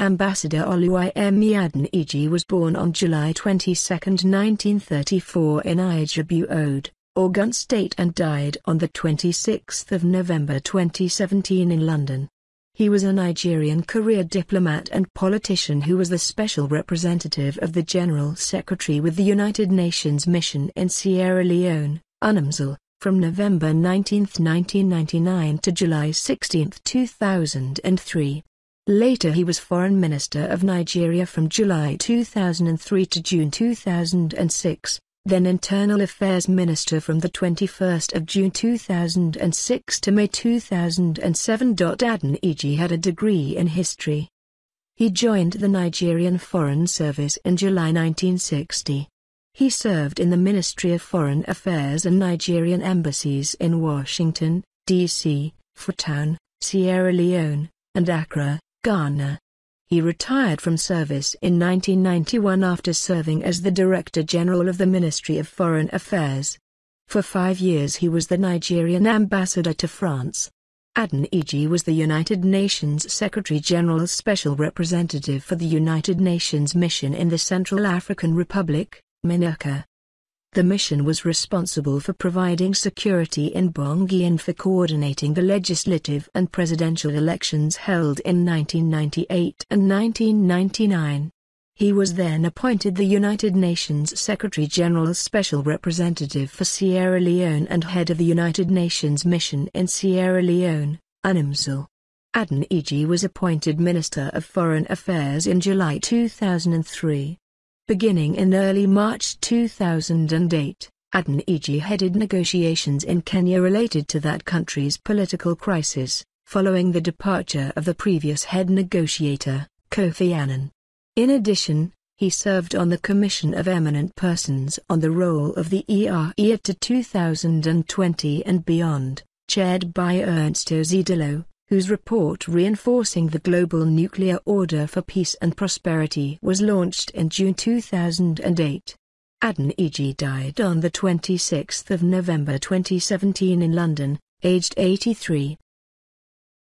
Ambassador Oluyemi Adeniji was born on July 22, 1934 in Ijebu Ode, Ogun State and died on 26 November 2017 in London. He was a Nigerian career diplomat and politician who was the special representative of the General Secretary with the United Nations Mission in Sierra Leone, UNAMSL, from November 19, 1999 to July 16, 2003. Later he was Foreign Minister of Nigeria from July 2003 to June 2006, then Internal Affairs Minister from the 21st of June 2006 to May 2007. Adan Iji had a degree in history. He joined the Nigerian Foreign Service in July 1960. He served in the Ministry of Foreign Affairs and Nigerian embassies in Washington, D.C., Freetown, Sierra Leone, and Accra. Ghana. He retired from service in 1991 after serving as the Director General of the Ministry of Foreign Affairs. For five years he was the Nigerian ambassador to France. Adan Iji was the United Nations Secretary General's Special Representative for the United Nations Mission in the Central African Republic, MINURCA. The mission was responsible for providing security in Bongi and for coordinating the legislative and presidential elections held in 1998 and 1999. He was then appointed the United Nations Secretary-General's Special Representative for Sierra Leone and head of the United Nations Mission in Sierra Leone, UNIMSL. Adnan Iji was appointed Minister of Foreign Affairs in July 2003. Beginning in early March 2008, Aden headed negotiations in Kenya related to that country's political crisis, following the departure of the previous head negotiator, Kofi Annan. In addition, he served on the Commission of Eminent Persons on the role of the ERE up to 2020 and beyond, chaired by Ernst Zidillo, whose report reinforcing the global nuclear order for peace and prosperity was launched in June 2008. Aden Iji died on the 26th of November 2017 in London, aged 83.